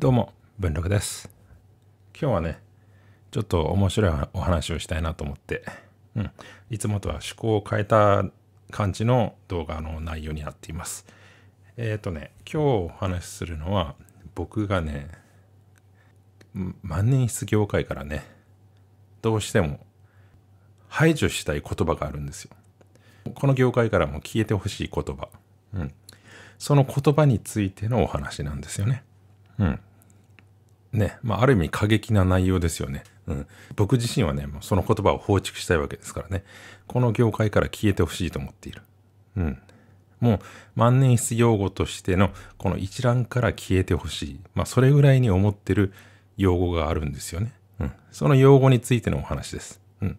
どうも、文禄です。今日はね、ちょっと面白いお話をしたいなと思って、うん、いつもとは趣向を変えた感じの動画の内容になっています。えっ、ー、とね、今日お話しするのは、僕がね、万年筆業界からね、どうしても排除したい言葉があるんですよ。この業界からも消えてほしい言葉。うん。その言葉についてのお話なんですよね。うん。ね、まあ、ある意味過激な内容ですよね。うん。僕自身はね、その言葉を放逐したいわけですからね。この業界から消えてほしいと思っている。うん。もう万年筆用語としてのこの一覧から消えてほしい。まあ、それぐらいに思ってる用語があるんですよね。うん。その用語についてのお話です。うん。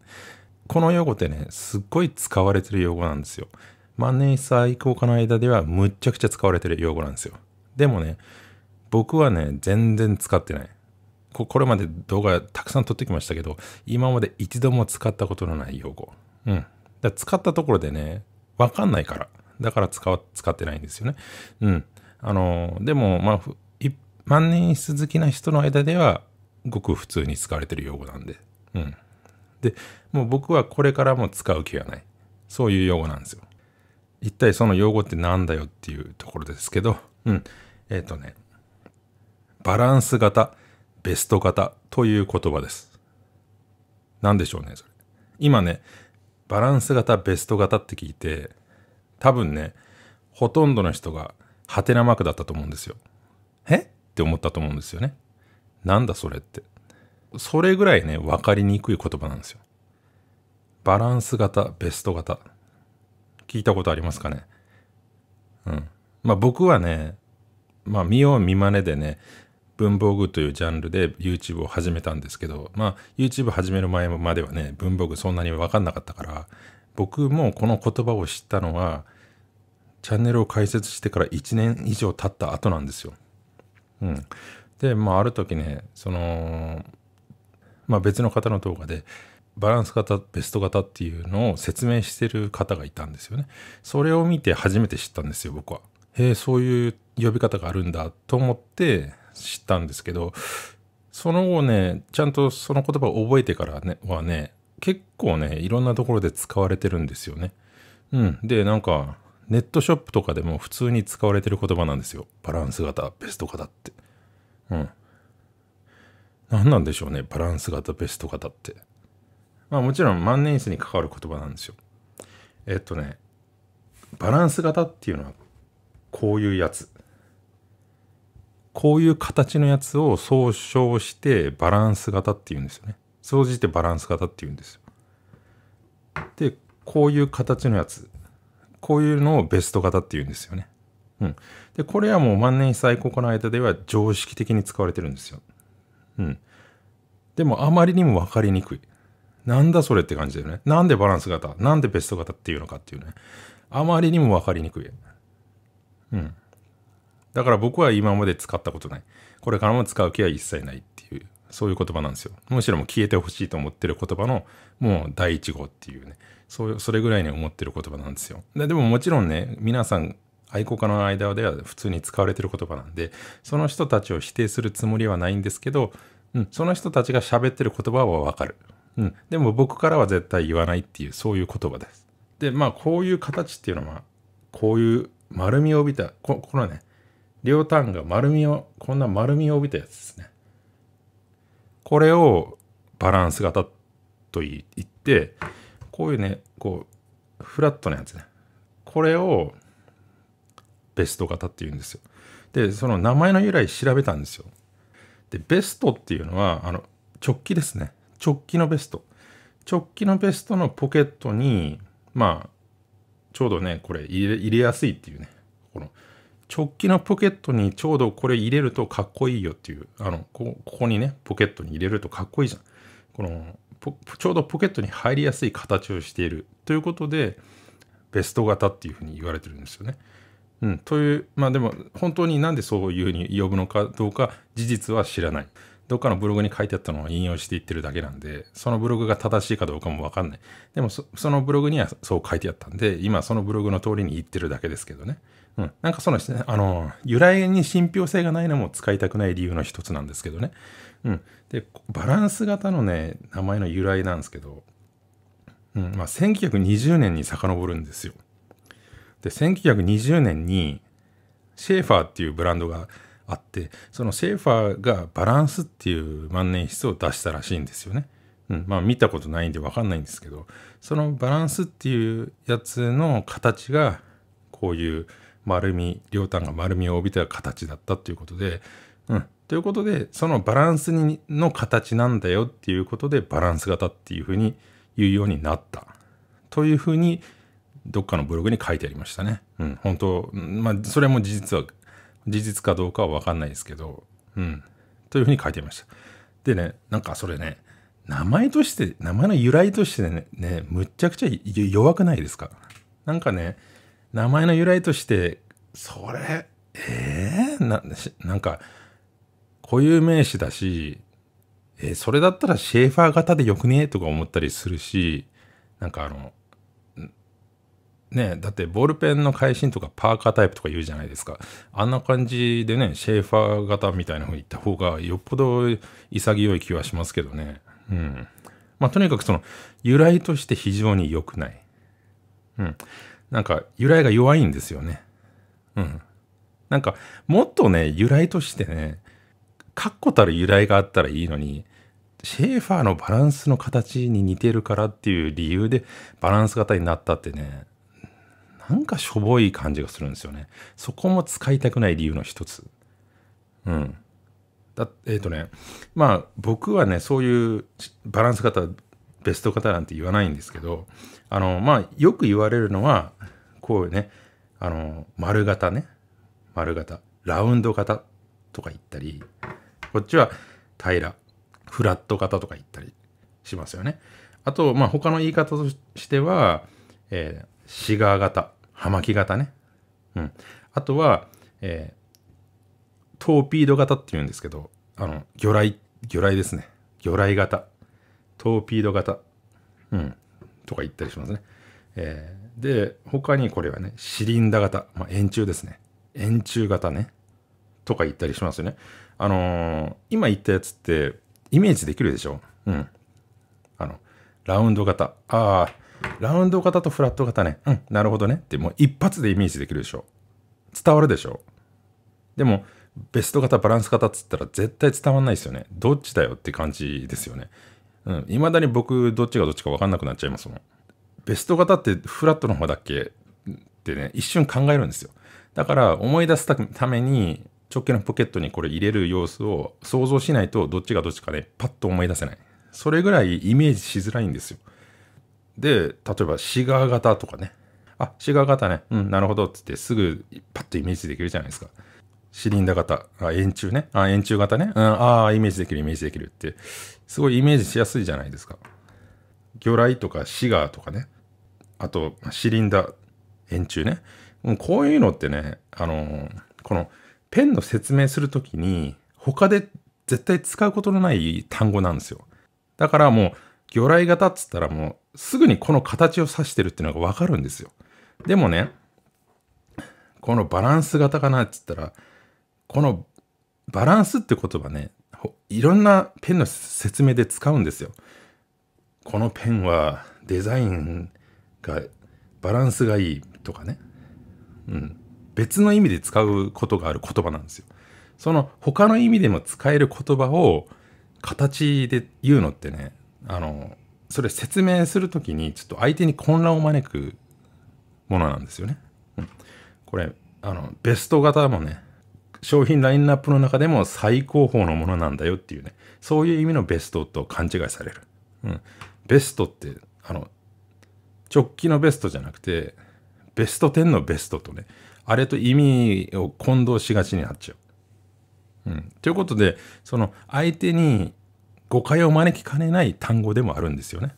この用語ってね、すっごい使われてる用語なんですよ。万年筆愛好家の間ではむっちゃくちゃ使われてる用語なんですよ。でもね、僕はね、全然使ってない。ここれまで動画たくさん撮ってきましたけど、今まで一度も使ったことのない用語。うん。だ使ったところでね、わかんないから。だから使使ってないんですよね。うん。あの、でも、まあ、一万年筆好きな人の間では、ごく普通に使われてる用語なんで。うん。で、もう僕はこれからも使う気がない。そういう用語なんですよ。一体その用語ってなんだよっていうところですけど、うん。えっ、ー、とね、バランス型、ベスト型という言葉です。何でしょうね、それ。今ね、バランス型、ベスト型って聞いて、多分ね、ほとんどの人がハテナマークだったと思うんですよ。えって思ったと思うんですよね。なんだそれって。それぐらいね、分かりにくい言葉なんですよ。バランス型、ベスト型。聞いたことありますかねうん。まあ僕はね、まあ見よう見まねでね、文房具というジャンルで YouTube を始めたんですけど、まあ、YouTube 始める前まではね、文房具そんなに分かんなかったから、僕もこの言葉を知ったのは、チャンネルを開設してから1年以上経った後なんですよ。うん。で、まあ、ある時ね、その、まあ、別の方の動画で、バランス型、ベスト型っていうのを説明してる方がいたんですよね。それを見て初めて知ったんですよ、僕は。へえ、そういう呼び方があるんだと思って、知ったんですけど、その後ね、ちゃんとその言葉を覚えてからね、はね、結構ね、いろんなところで使われてるんですよね。うん。で、なんか、ネットショップとかでも普通に使われてる言葉なんですよ。バランス型、ベスト型って。うん。何なんでしょうね、バランス型、ベスト型って。まあもちろん万年筆に関わる言葉なんですよ。えっとね、バランス型っていうのはこういうやつ。こういう形のやつを総称してバランス型っていうんですよね。総じてバランス型っていうんですよ。で、こういう形のやつ。こういうのをベスト型っていうんですよね。うん。で、これはもう万年筆最高家の間では常識的に使われてるんですよ。うん。でもあまりにも分かりにくい。なんだそれって感じだよね。なんでバランス型なんでベスト型っていうのかっていうね。あまりにも分かりにくい。うん。だから僕は今まで使ったことない。これからも使う気は一切ないっていう、そういう言葉なんですよ。むしろもう消えてほしいと思ってる言葉の、もう第一号っていうね、そうそれぐらいに思ってる言葉なんですよ。ででももちろんね、皆さん、愛好家の間では普通に使われてる言葉なんで、その人たちを否定するつもりはないんですけど、うん、その人たちが喋ってる言葉はわかる。うん、でも僕からは絶対言わないっていう、そういう言葉です。で、まあ、こういう形っていうのは、こういう丸みを帯びた、ここのね、両端が丸みを、こんな丸みを帯びたやつですね。これをバランス型と言って、こういうね、こう、フラットなやつね。これをベスト型って言うんですよ。で、その名前の由来調べたんですよ。で、ベストっていうのは、あの、直帰ですね。直帰のベスト。直帰のベストのポケットに、まあ、ちょうどね、これ入れやすいっていうね、この直帰のポケットにちょうどこれ入れるとかっこいいよっていう、あの、ここにね、ポケットに入れるとかっこいいじゃん。この、ちょうどポケットに入りやすい形をしているということで、ベスト型っていうふうに言われてるんですよね。うん、という、まあでも本当になんでそういうふうに呼ぶのかどうか事実は知らない。どっかのブログに書いてあったのを引用していってるだけなんで、そのブログが正しいかどうかもわかんない。でもそのブログにはそう書いてあったんで、今そのブログの通りに言ってるだけですけどね。うん、なんかその、あの、由来に信憑性がないのも使いたくない理由の一つなんですけどね。うん。で、バランス型のね、名前の由来なんですけど、うん、まあ、1920年に遡るんですよ。で、1920年に、シェーファーっていうブランドがあって、そのシェーファーがバランスっていう万年筆を出したらしいんですよね。うん、まあ見たことないんでわかんないんですけど、そのバランスっていうやつの形が、こういう丸み両端が丸みを帯びた形だったということで、うん、ということでそのバランスにの形なんだよっていうことでバランス型っていうふうに言うようになったというふうにどっかのブログに書いてありましたね。うん、本当まあそれも事実は事実かどうかは分かんないですけど、うん、というふうに書いてありました。でねなんかそれね名前として名前の由来としてねねむっちゃくちゃ弱くないですかなんかね名前の由来として、それ、えー、な、なんか、固有名詞だし、えー、それだったらシェーファー型でよくねとか思ったりするし、なんかあの、ねだってボールペンの会心とかパーカータイプとか言うじゃないですか。あんな感じでね、シェーファー型みたいな風に言った方がよっぽど潔い気はしますけどね。うん。まあ、とにかくその、由来として非常に良くない。うん。なんか由来が弱いんですよね。うん。なんかもっとね、由来としてね、確固たる由来があったらいいのに、シェーファーのバランスの形に似てるからっていう理由でバランス型になったってね、なんかしょぼい感じがするんですよね。そこも使いたくない理由の一つ。うん。だえっ、ー、とね、まあ僕はね、そういうバランス型ベスト型なんて言わないんですけど、あの、まあ、よく言われるのは、こうね、あの、丸型ね、丸型、ラウンド型とか言ったり、こっちは平ら、フラット型とか言ったりしますよね。あと、まあ、他の言い方としては、えー、シガー型、葉巻型ね。うん。あとは、えー、トーピード型って言うんですけど、あの、魚雷、魚雷ですね。魚雷型。トーピード型、うん、とか言ったりしますね。えー、で、他にこれはね、シリンダ型、まあ、円柱ですね。円柱型ね。とか言ったりしますよね。あのー、今言ったやつって、イメージできるでしょうん。あの、ラウンド型。ああ、ラウンド型とフラット型ね。うん、なるほどね。って、もう一発でイメージできるでしょ伝わるでしょでも、ベスト型、バランス型っつったら絶対伝わんないですよね。どっちだよって感じですよね。うん。未だに僕、どっちがどっちか分かんなくなっちゃいますもん。ベスト型ってフラットの方だっけってね、一瞬考えるんですよ。だから思い出すために、直径のポケットにこれ入れる様子を想像しないと、どっちがどっちかで、ね、パッと思い出せない。それぐらいイメージしづらいんですよ。で、例えばシガー型とかね。あ、シガー型ね。うん、なるほど。っつってすぐパッとイメージできるじゃないですか。シリンダ型、あ円柱ね。あ、円柱型ね。うん、ああ、イメージできる、イメージできるって、すごいイメージしやすいじゃないですか。魚雷とかシガーとかね。あと、シリンダー、円柱ね。うん、こういうのってね、あのー、このペンの説明するときに、他で絶対使うことのない単語なんですよ。だからもう、魚雷型っつったらもう、すぐにこの形を指してるっていうのがわかるんですよ。でもね、このバランス型かなって言ったら、このバランスって言葉ね、いろんなペンの説明で使うんですよ。このペンはデザインがバランスがいいとかね。うん。別の意味で使うことがある言葉なんですよ。その他の意味でも使える言葉を形で言うのってね、あの、それ説明する時にちょっと相手に混乱を招くものなんですよね。うん、これ、あの、ベスト型もね、商品ラインナップの中でも最高峰のものなんだよっていうね、そういう意味のベストと勘違いされる。うん。ベストって、あの、直帰のベストじゃなくて、ベスト10のベストとね、あれと意味を混同しがちになっちゃう。うん。ということで、その相手に誤解を招きかねない単語でもあるんですよね。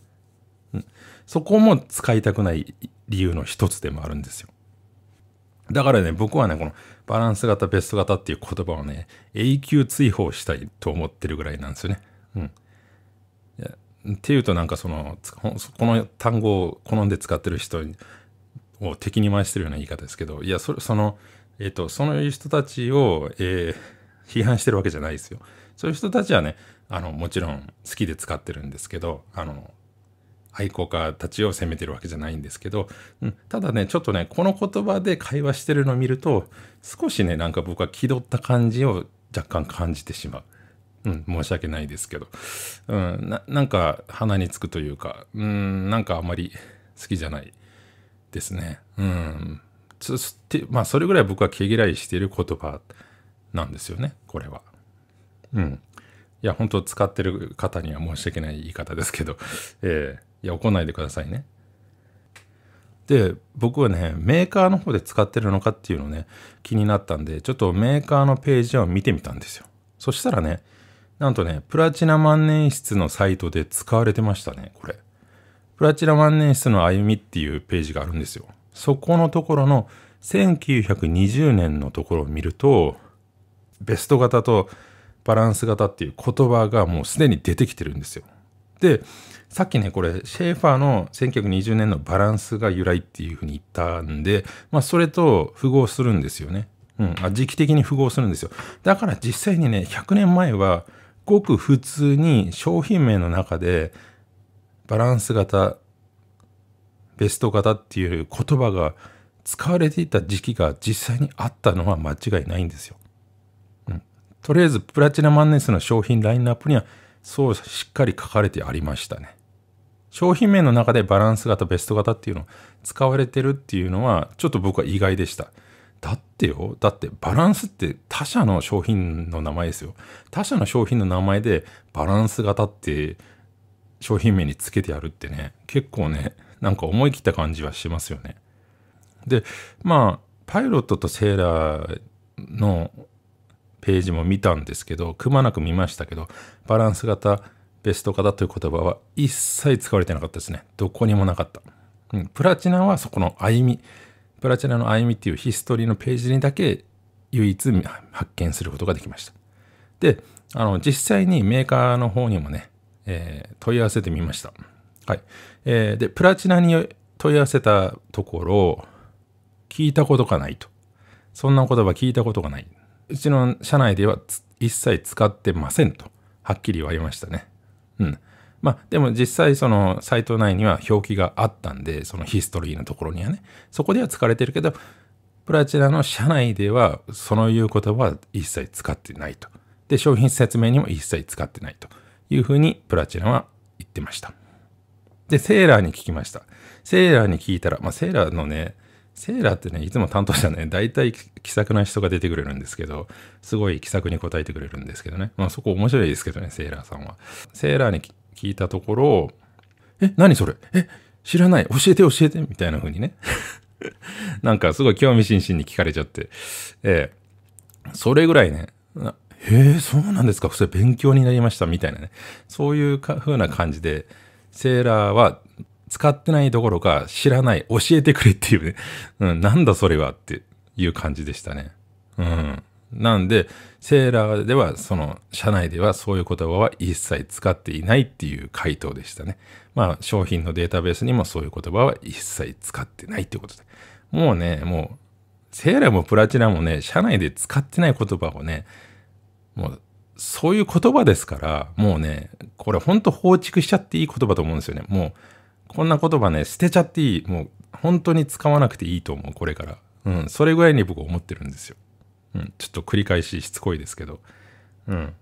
うん、そこも使いたくない理由の一つでもあるんですよ。だからね、僕はね、このバランス型、ベスト型っていう言葉をね、永久追放したいと思ってるぐらいなんですよね。うん。っていうとなんかその、この単語を好んで使ってる人を敵に回してるような言い方ですけど、いや、そその、えっ、ー、と、その人たちを、えー、批判してるわけじゃないですよ。そういう人たちはね、あの、もちろん好きで使ってるんですけど、あの、愛好家たちを責めてるわけじゃないんですけど、うん、ただねちょっとねこの言葉で会話してるのを見ると少しねなんか僕は気取った感じを若干感じてしまう。うん、申し訳ないですけど、うん、ななんか鼻につくというか、うん、なんかあんまり好きじゃないですね。うん、つってまあそれぐらい僕は毛嫌いしている言葉なんですよねこれは。うん、いや本当使ってる方には申し訳ない言い方ですけど、えー、いや怒んないでくださいねで僕はねメーカーの方で使ってるのかっていうのね気になったんでちょっとメーカーのページを見てみたんですよそしたらねなんとねプラチナ万年筆のサイトで使われてましたねこれプラチナ万年筆の歩みっていうページがあるんですよそこのところの1920年のところを見るとベスト型とバランス型っていう言葉がもうすでに出てきてるんですよでさっきねこれシェーファーの1920年のバランスが由来っていうふうに言ったんで、まあ、それと符合するんですよね。うん、あ時期的に符合するんですよ。だから実際にね100年前はごく普通に商品名の中でバランス型ベスト型っていう言葉が使われていた時期が実際にあったのは間違いないんですよ。うん、とりあえずプラチナマンネスの商品ラインナップにはそうしっかり書かれてありましたね。商品名の中でバランス型、ベスト型っていうの使われてるっていうのはちょっと僕は意外でした。だってよ、だってバランスって他社の商品の名前ですよ。他社の商品の名前でバランス型って商品名につけてやるってね、結構ね、なんか思い切った感じはしますよね。で、まあ、パイロットとセーラーのページも見たんですけど、くまなく見ましたけど、バランス型、ベスト型という言葉は一切使われてなかったですね。どこにもなかった。うん、プラチナはそこの歩み、プラチナの歩みっていうヒストリーのページにだけ唯一発見することができました。で、あの、実際にメーカーの方にもね、えー、問い合わせてみました。はい。えー、で、プラチナに問い合わせたところ、聞いたことがないと。そんな言葉聞いたことがない。うちの社内では一切使ってませんと、はっきり言われましたね。うん。まあ、でも実際そのサイト内には表記があったんで、そのヒストリーのところにはね、そこでは使われてるけど、プラチナの社内では、そのいう言葉は一切使ってないと。で、商品説明にも一切使ってないというふうにプラチナは言ってました。で、セーラーに聞きました。セーラーに聞いたら、まあ、セーラーのね、セーラーってね、いつも担当者ね、大体気さくな人が出てくれるんですけど、すごい気さくに答えてくれるんですけどね。まあそこ面白いですけどね、セーラーさんは。セーラーに聞いたところ、え、何それえ、知らない教えて教えてみたいな風にね。なんかすごい興味津々に聞かれちゃって。ええー、それぐらいね、へえ、そうなんですかそれ勉強になりましたみたいなね。そういう風な感じで、セーラーは使ってないどころか知らない、教えてくれっていうね。うん、なんだそれはっていう感じでしたね。うん。なんで、セーラーでは、その、社内ではそういう言葉は一切使っていないっていう回答でしたね。まあ、商品のデータベースにもそういう言葉は一切使ってないってことで。もうね、もう、セーラーもプラチナもね、社内で使ってない言葉をね、もう、そういう言葉ですから、もうね、これほんと放逐しちゃっていい言葉と思うんですよね。もう、こんな言葉ね、捨てちゃっていい。もう、本当に使わなくていいと思う、これから。うん、それぐらいに僕思ってるんですよ。うん、ちょっと繰り返ししつこいですけど。うん。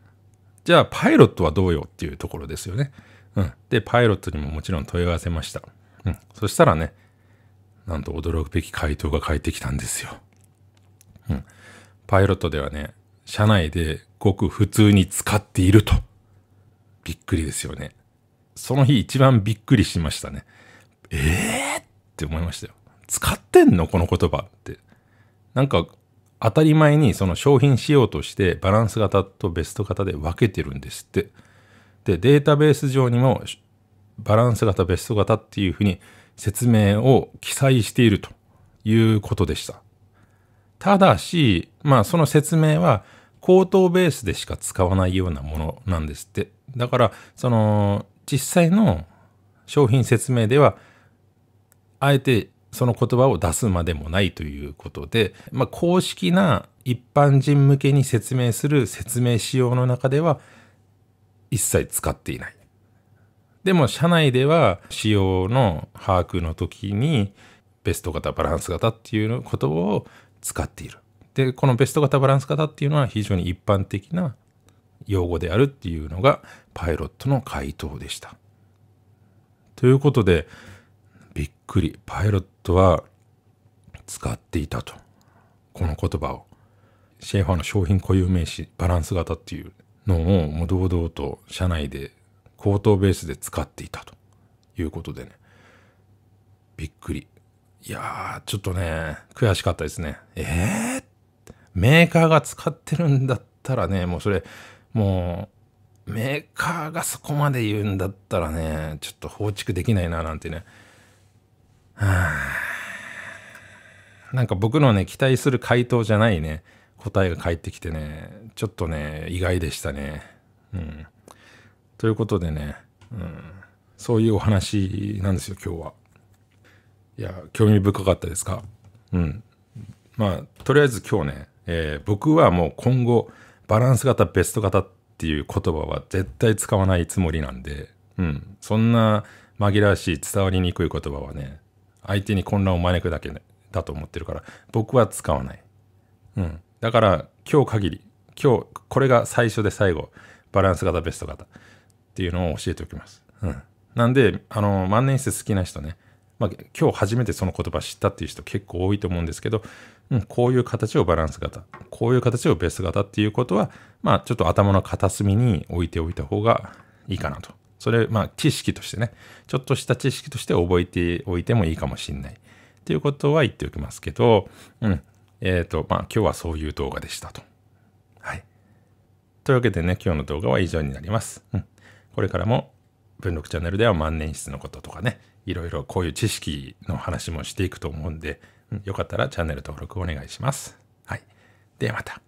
じゃあ、パイロットはどうよっていうところですよね。うん。で、パイロットにももちろん問い合わせました。うん。そしたらね、なんと驚くべき回答が返ってきたんですよ。うん。パイロットではね、社内でごく普通に使っていると。びっくりですよね。その日一番びっくりしましたね。ええー、って思いましたよ。使ってんのこの言葉って。なんか、当たり前にその商品仕様としてバランス型とベスト型で分けてるんですって。で、データベース上にもバランス型、ベスト型っていうふうに説明を記載しているということでした。ただし、まあその説明は口頭ベースでしか使わないようなものなんですって。だから、その実際の商品説明ではあえてその言葉を出すまでもないということで、まあ、公式な一般人向けに説明する説明仕様の中では一切使っていない。でも社内では仕様の把握の時にベスト型バランス型っていう言葉を使っている。で、このベスト型バランス型っていうのは非常に一般的な用語であるっていうのがパイロットの回答でした。ということで、びっくり。パイロットは使っていたと。この言葉を。シェーファーの商品固有名詞、バランス型っていうのをもう堂々と社内で口頭ベースで使っていたということでね。びっくり。いやー、ちょっとね、悔しかったですね。えー、メーカーが使ってるんだったらね、もうそれ、もう、メーカーがそこまで言うんだったらね、ちょっと放逐できないななんてね。はあ、なんか僕のね、期待する回答じゃないね、答えが返ってきてね、ちょっとね、意外でしたね。うん。ということでね、うん、そういうお話なんですよ、今日は。いや、興味深かったですかうん。まあ、とりあえず今日ね、えー、僕はもう今後、バランス型、ベスト型っていう言葉は絶対使わないつもりなんで、うん。そんな紛らわしい伝わりにくい言葉はね、相手に混乱を招くだけ、ね、だと思ってるから、僕は使わない。うん。だから、今日限り、今日、これが最初で最後、バランス型、ベスト型っていうのを教えておきます。うん。なんで、あの、万年筆好きな人ね、まあ、今日初めてその言葉知ったっていう人結構多いと思うんですけど、うん、こういう形をバランス型、こういう形をベース型っていうことは、まあ、ちょっと頭の片隅に置いておいた方がいいかなと。それ、まあ、知識としてね、ちょっとした知識として覚えておいてもいいかもしんない。っていうことは言っておきますけど、うん。えっ、ー、と、まあ、今日はそういう動画でしたと。はい。というわけでね、今日の動画は以上になります。うん。これからも、文録チャンネルでは万年筆のこととかね、いろいろこういう知識の話もしていくと思うんで、よかったらチャンネル登録お願いします。はい。ではまた。